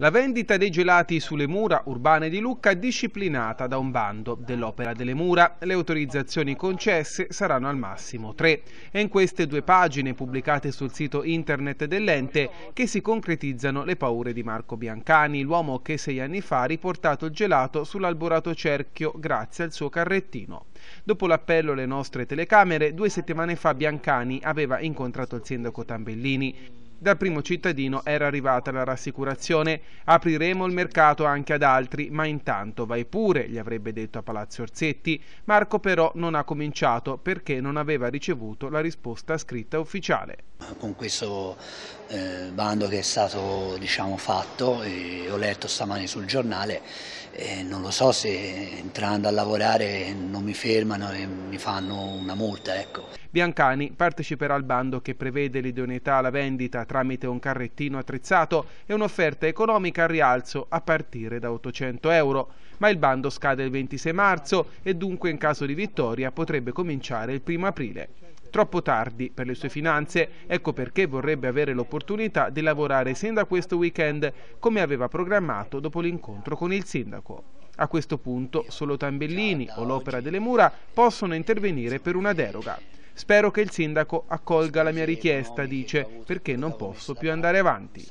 La vendita dei gelati sulle mura urbane di Lucca è disciplinata da un bando dell'Opera delle Mura. Le autorizzazioni concesse saranno al massimo tre. È in queste due pagine pubblicate sul sito internet dell'ente che si concretizzano le paure di Marco Biancani, l'uomo che sei anni fa ha riportato il gelato sull'alborato cerchio grazie al suo carrettino. Dopo l'appello alle nostre telecamere, due settimane fa Biancani aveva incontrato il sindaco Tambellini. Dal primo cittadino era arrivata la rassicurazione apriremo il mercato anche ad altri, ma intanto vai pure, gli avrebbe detto a Palazzo Orsetti. Marco però non ha cominciato perché non aveva ricevuto la risposta scritta ufficiale. Con questo eh, bando che è stato diciamo, fatto, ho letto stamani sul giornale, eh, non lo so se entrando a lavorare non mi fermano e mi fanno una multa. Ecco. Biancani parteciperà al bando che prevede l'idoneità alla vendita tramite un carrettino attrezzato e un'offerta economica a rialzo a partire da 800 euro. Ma il bando scade il 26 marzo e dunque in caso di vittoria potrebbe cominciare il 1 aprile. Troppo tardi per le sue finanze, ecco perché vorrebbe avere l'opportunità di lavorare sin da questo weekend come aveva programmato dopo l'incontro con il sindaco. A questo punto solo Tambellini o l'Opera delle Mura possono intervenire per una deroga. Spero che il sindaco accolga la mia richiesta, dice, perché non posso più andare avanti.